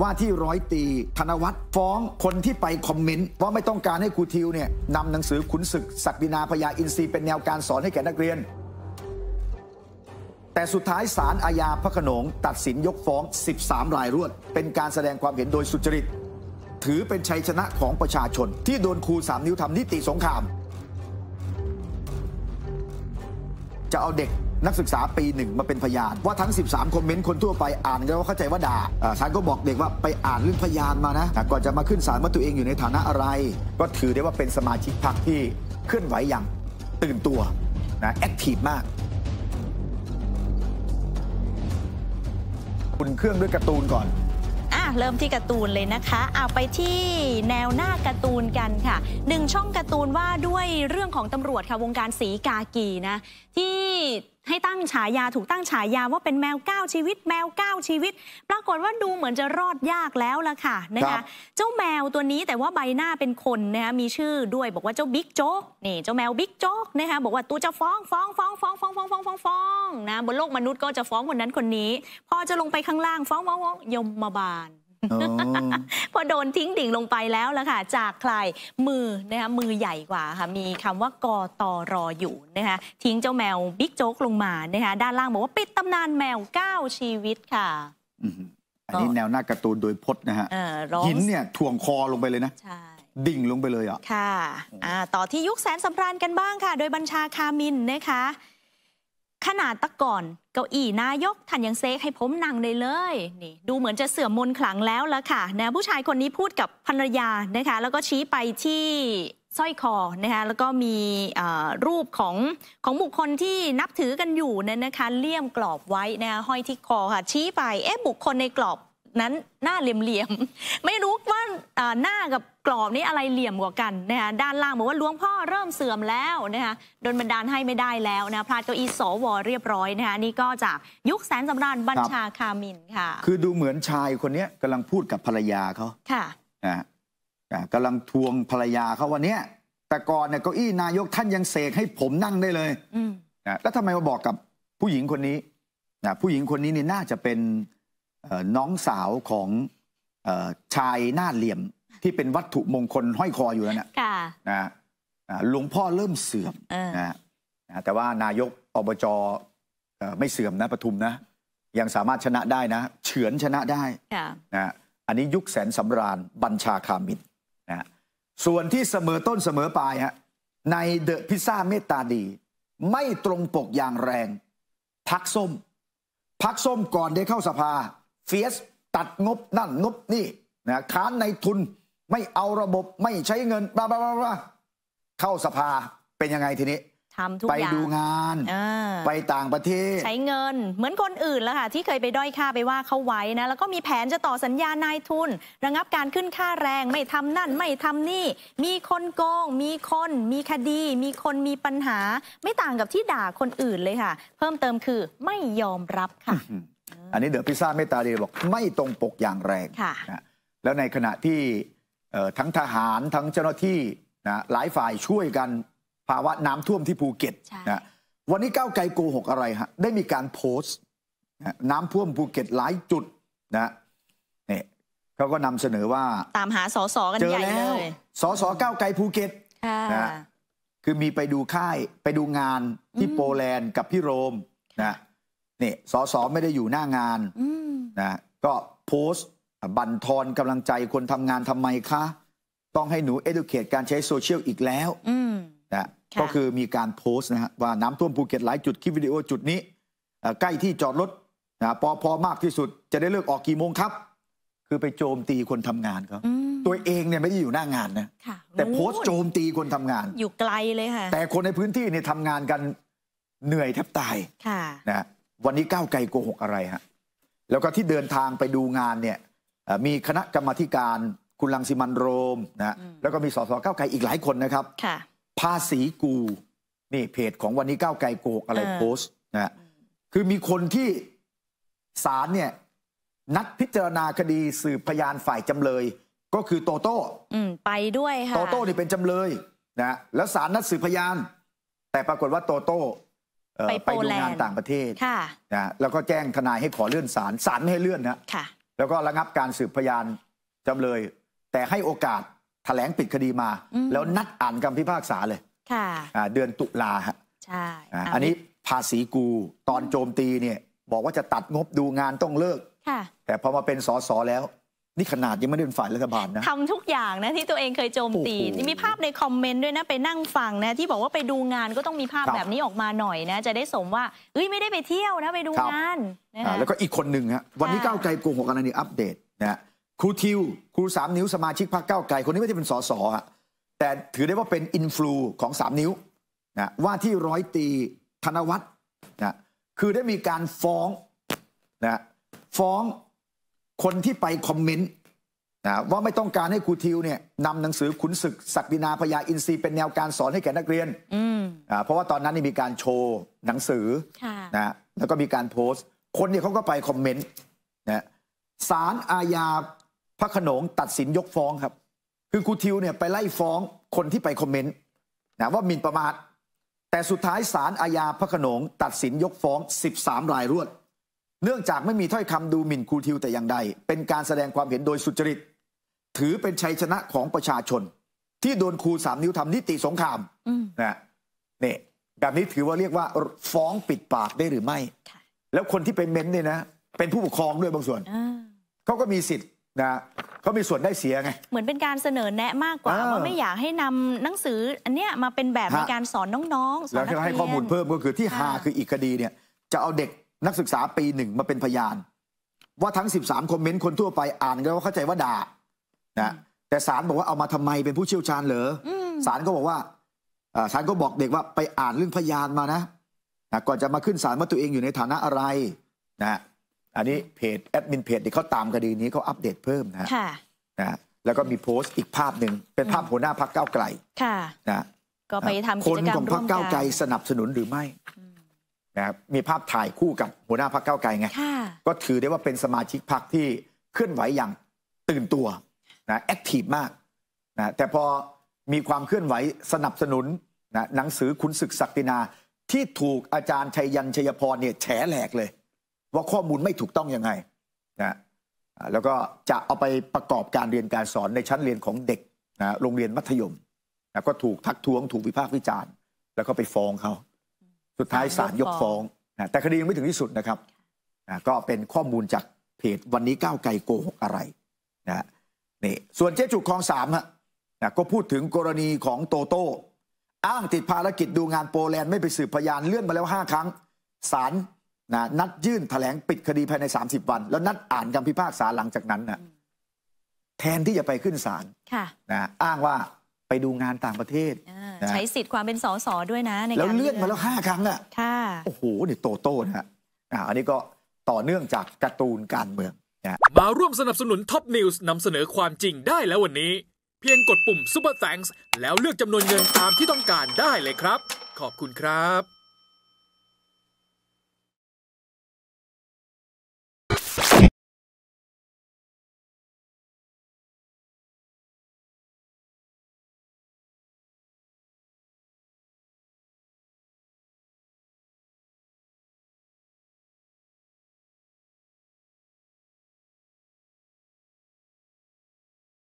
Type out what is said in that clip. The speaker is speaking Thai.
ว่าที่ร้อยตีธนวัฒน์ฟ้องคนที่ไปคอมเมนต์ว่าไม่ต้องการให้ครูทิวเนี่ยนำหนังสือขุนศึก ศักดินาพญาอินทรีเป็นแนวการสอนให้แก่นักเรียน แต่สุดท้ายศาลอาญาพระขนง ตัดสินยกฟ้อง 13 รายรวด เป็นการแสดงความเห็นโดยสุจริต ถือเป็นชัยชนะของประชาชน ที่โดนครูสามนิ้วทำนิติสงครามจะเอาเด็กนักศึกษาปีหนึ่งมาเป็นพยานว่าทั้ง13คอมเมนต์คนทั่วไปอ่านกล้ว่าเข้าใจว่าด่าศาลก็บอกเด็กว่าไปอ่านเรื่องพยานมานะก่อนจะมาขึ้นศาลว่าตัวเองอยู่ในฐานะอะไรก็ถือได้ว่าเป็นสมาชิกพรรคที่เคลื่อนไหวอย่างตื่นตัวนะแอคทีฟมากคุณเครื่องด้วยการ์ตูนก่อนอ่ะเริ่มที่การ์ตูนเลยนะคะเอาไปที่แนวหน้าการ์ตูนกันค่ะหนึ่งช่องการ์ตูนว่าด้วยเรื่องของตำรวจค่ะวงการสีกากีนะที่ให้ตั้งฉายาถูกตั้งฉายาว่าเป็นแมวเก้าชีวิต แมวเก้าชีวิต ปรากฏว่าดูเหมือนจะรอดยากแล้วล่ะค่ะนะคะเจ้าแมวตัวนี้แต่ว่าใบหน้าเป็นคนนะคะมีชื่อด้วยบอกว่าเจ้าบิ๊กโจ๊กนี่เจ้าแมวบิ๊กโจ๊กนะคะบอกว่าตัวจะฟ้องฟ้องฟ้องฟ้องฟ้องฟ้องฟ้องฟ้องฟ้องนะบนโลกมนุษย์ก็จะฟ้องคนนั้นคนนี้ พอจะลงไปข้างล่างฟ้องฟ้องฟ้องยมมาบาลพอโดนทิ้งดิ่งลงไปแล้วละค่ะ จากใครมือนะคะมือใหญ่กว่าค่ะ มีคำว่าก ต รออยู่นะคะทิ้งเจ้าแมวบิ๊กโจ๊กลงมานะคะด้านล่างบอกว่าปิดตำนานแมว9ชีวิตค่ะ อันนี้แนวหน้าการ์ตูนโดยพจน์นะฮะหินเนี่ยถ่วงคอลงไปเลยนะดิ่งลงไปเลยอ่ะ ค่ะ ต่อที่ยุคแสนสำราญกันบ้างค่ะ โดยบัญชาคามินนะคะขนาดตะก่อนเก้าอี้นายกท่านยังเซกให้ผมนั่งเลยเลยนี่ดูเหมือนจะเสื่อมมนขลังแล้วละค่ะนะผู้ชายคนนี้พูดกับภรรยานะคะ แล้วก็ชี้ไปที่สร้อยคอนะคะแล้วก็มีรูปของ ของบุคคลที่นับถือกันอยู่เนี่ยนะคะเลี่ยมกรอบไว้นะคะห้อยที่คอค่ะชี้ไปเอ๊ะบุคคลในกรอบนั้น หน้าเหลี่ยม ๆ ไม่รู้ว่าหน้ากับกรอบนี้อะไรเหลี่ยมกว่ากันนะคะด้านล่างบอกว่าหลวงพ่อเริ่มเสื่อมแล้วนะคะโดนบันดาลให้ไม่ได้แล้วนะพลาดเก้าอี้สวเรียบร้อยนะคะนี่ก็จากยุคแสนสำราญบัญชาคามินค่ะ คือดูเหมือนชายคนนี้กำลังพูดกับภรรยาเขาค่ะนะกำลังทวงภรรยาเขาวันนี้แต่ก่อนเนี่ยเก้าอี้นายกท่านยังเสกให้ผมนั่งได้เลยนะแล้วทำไมมาบอกกับผู้หญิงคนนี้นะผู้หญิงคนนี้นี่น่าจะเป็นน้องสาวของชายหน้าเหลี่ยมที่เป็นวัตถุมงคลห้อยคออยู่แล้วน่ะนะหลวงพ่อเริ่มเสื่อมนะแต่ว่านายกอบจไม่เสื่อมนะปทุมนะ ยังสามารถชนะได้นะ เฉือนชนะได้นะอันนี้ยุคแสนสำราญบัญชาคามินนะส่วนที่เสมอต้นเสมอปลายฮะในเดอะพิซซ่าเมตตาดีไม่ตรงปกอย่างแรงพักส้ม พักส้มก่อนได้เข้าสภาเฟียสตัดงบนั่นงบนี่นะค้านในทุนไม่เอาระบบไม่ใช้เงินบ้าบ้าบ้าเข้าสภาเป็นยังไงทีนี้ทำทุกอย่างไปดูงานไปต่างประเทศ ใช้เงิน เหมือนคนอื่นแล้วค่ะที่เคยไปด้อยค่าไปว่าเขาไว้นะแล้วก็มีแผนจะต่อสัญญานายทุน ระงับการขึ้นค่าแรงไม่ทำนั่น ไม่ทำนี่ มีคนโกง มีคน มีคดี มีคนมีปัญหา ไม่ต่างกับที่ด่าคนอื่นเลยค่ะ เพิ่มเติมคือ ไม่ยอมรับค่ะอันนี้เดอะพิซซ่าเมตตาเดียบอกไม่ตรงปกอย่างแรงนะแล้วในขณะที่ทั้งทหารทั้งเจ้าหน้าที่นะหลายฝ่ายช่วยกันภาวะน้ำท่วมที่ภูเก็ตนะวันนี้ก้าวไกลโกหกอะไรฮะได้มีการโพสต์น้ำท่วมภูเก็ตหลายจุดนะเนี่ยเขาก็นำเสนอว่าตามหาสอสอกันใหญ่เลยสอสอก้าวไกลภูเก็ตนะคือมีไปดูค่ายไปดูงานที่โปแลนด์กับพี่โรมนะนี่สสไม่ได้อยู่หน้างานนะก็โพสต์บั่นทอนกำลังใจคนทำงานทำไมคะ ต้องให้หนูเอดูเคทการใช้โซเชียลอีกแล้วนะก็คือมีการโพสต์นะฮะว่าน้ำท่วมภูเก็ตหลายจุดคลิปวิดีโอจุดนี้ ใกล้ที่จอดรถนะปอพอมากที่สุดจะได้เลิกออกกี่โมงครับ คือไปโจมตีคนทำงานเขาตัวเองเนี่ยไม่ได้อยู่หน้างานนะะแต่โพสต์โจมตีคนทำงาน อยู่ไกลเลยค่ะแต่คนในพื้นที่เนี่ยทำงานกันเหนื่อยแทบตายะนะวันนี้ก้าวไกลโกหกอะไรฮะ แล้วก็ที่เดินทางไปดูงานเนี่ยมีคณะกรรมาการคุณลังสิมันโรมนะ แล้วก็มีสสก้าวไกลอีกหลายคนนะครับ ค่ะภาษีกูนี่เพจของวันนี้ก้าวไกลโกหกอะไรโพสต์นะ คือมีคนที่ศาลเนี่ยนัดพิจารณาคดีสืบพยานฝ่ายจำเลย ก็คือโตโต้ไปด้วยค่ะ โตโต้นี่เป็นจำเลยนะแล้วศาลนัดสืบพยาน แต่ปรากฏว่าโตโต้ไปไปโปดูแลงานต่างประเทศค่ะนะแล้วก็แจ้งทนายให้ขอเลื่อนศาลศาลไม่ให้เลื่อนนะค่ะแล้วก็ระงับการสืบพยานจำเลย แต่ให้โอกาสแถลงปิดคดีมา แล้วนัดอ่านคำพิพากษาเลยค่ะเดือนตุลาฮะใช่อันนี้ ภาษีกู ตอนโจมตีเนี่ยบอกว่าจะตัดงบดูงานต้องเลิกค่ะแต่พอมาเป็นสอสอแล้วนี่ขนาดยังไม่ได้เป็นฝ่ายรัฐบาลนะทำทุกอย่างนะ ที่ตัวเองเคยโจมตีนี่มีภาพในคอมเมนต์ด้วยนะ ไปนั่งฟังนะ ที่บอกว่าไปดูงานก็ต้องมีภาพแบบนี้ออกมาหน่อยนะ จะได้สมว่าเอ้ย ไม่ได้ไปเที่ยวนะ ไปดูงานนะแล้วก็อีกคนหนึ่งฮะวันนี้ก้าวไกลโกงหัวกันนี่อัปเดตนะครูทิว ครูสามนิ้ว สมาชิกพรรคก้าวไกล คนนี้ไม่ได้เป็นสสฮะแต่ถือได้ว่าเป็นอินฟลูของสามนิ้วนะว่าที่ร้อยตีธนวัฒน์นะคือได้มีการฟ้องนะฟ้องคนที่ไปคอมเมนต์นะว่าไม่ต้องการให้ครูทิวเนี่ยนำหนังสือขุนศึกศักดินาพญาอินทรีเป็นแนวการสอนให้แก่นักเรียนอ่าเพราะว่าตอนนั้นนี่มีการโชว์หนังสือนะแล้วก็มีการโพสต์ คนเนี่ยเขาก็ไปคอมเมนต์นะศาลอาญาพระขนงตัดสินยกฟ้องครับ คือครูทิวเนี่ยไปไล่ฟ้องคนที่ไปคอมเมนต์นะว่าหมิ่นประมาทแต่สุดท้ายศาลอาญาพระขนงตัดสินยกฟ้อง 13 รายรวดเนื่องจากไม่มีถ้อยคำดูหมิ่นครูทิวแต่อย่างใด เป็นการแสดงความเห็นโดยสุจริตถือเป็นชัยชนะของประชาชน ที่โดนครูสามนิ้วทำนิติสงครามนะนี่แบบนี้ถือว่าเรียกว่าฟ้องปิดปากได้หรือไม่ แล้วคนที่เป็นเม้นเนี่ยนะ เป็นผู้ปกครองด้วยบางส่วน เขาก็มีสิทธิ์นะเขามีส่วนได้เสียไงเหมือนเป็นการเสนอแนะมากกว่าว่าไม่อยากให้นำหนังสืออันเนี้ยมาเป็นแบบในการสอนน้องๆสอนนักเรียนแล้วที่ให้ข้อมูลเพิ่มก็คือที่หาคืออีกคดีเนี่ย จะเอาเด็กนักศึกษาปีหนึ่งมาเป็นพยาน ว่าทั้ง13คอมเมนต์คนทั่วไป อ่านก็เข้าใจว่าด่านะแต่ศาลบอกว่าเอามาทำไมเป็นผู้เชี่ยวชาญเหรอศาลก็บอกว่าศาลก็บอกเด็กว่าไปอ่านเรื่องพยานมานะนะก่อนจะมาขึ้นศาลว่าตัวเองอยู่ในฐานะอะไรนะอันนี้เพจแอดมินเพจที่เขาตามคดีนี้เขาอัปเดตเพิ่มนะนะ แล้วก็มีโพสต์อีกภาพหนึ่งเป็นภาพหัวหน้าพักเก้าไกลค่ะนะก็ไปทำกิจกรรมคนของพักเก้าไกลสนับสนุนหรือไม่นะมีภาพถ่ายคู่กับหัวหน้าพรรคเก้าไกลไงก็ถือได้ว่าเป็นสมาชิกพรรคที่เคลื่อนไหวอย่างตื่นตัวนะแอคทีฟมากนะแต่พอมีความเคลื่อนไหวสนับสนุนนะหนังสือคุณศึกศักดินาที่ถูกอาจารย์ชัยยันชัยพรเนี่ยแฉแหลกเลย ว่าข้อมูลไม่ถูกต้องยังไงนะแล้วก็จะเอาไปประกอบการเรียนการสอนในชั้นเรียนของเด็กนะโรงเรียนมัธยมนะก็ถูกทักท้วงถูกวิพากษ์วิจารณ์ แล้วก็ไปฟ้องเขาสุดท้ายศาลยกฟ้องนะแต่คดียังไม่ถึงที่สุดนะครับนะก็เป็นข้อมูลจากเพจวันนี้ก้าวไกลโกหกอะไรนะนี่ส่วนเจ๊จุกคลองสามฮะนะก็พูดถึงกรณีของโตโต้ อ้างติดภารกิจดูงานโปแลนด์ไม่ไปสืบพยานเลื่อนมาแล้วห้าครั้ง ศาลนะนัดยื่นถแถลงปิดคดีภายใน 30 วัน แล้วนัดอ่านคำพิพากษาหลังจากนั้นนะแทนที่จะไปขึ้นศาลนะอ้างว่าไปดูงานต่างประเทศนะใช้สิทธิ์ความเป็นสสด้วยนะในแล้วเลื่อนมาแล้วห้าครั้งอ่ะค่ะ โอ้โหเนี่ยโต โต้นะฮะอ่าอันนี้ก็ต่อเนื่องจากการ์ตูนการเมืองนะมาร่วมสนับสนุนท็อปนิวส์นำเสนอความจริงได้แล้ววันนี้ เพียงกดปุ่มป u ปอร์แฟงส์แล้วเลือกจำนวนเงินตามที่ต้องการได้เลยครับ ขอบคุณครับ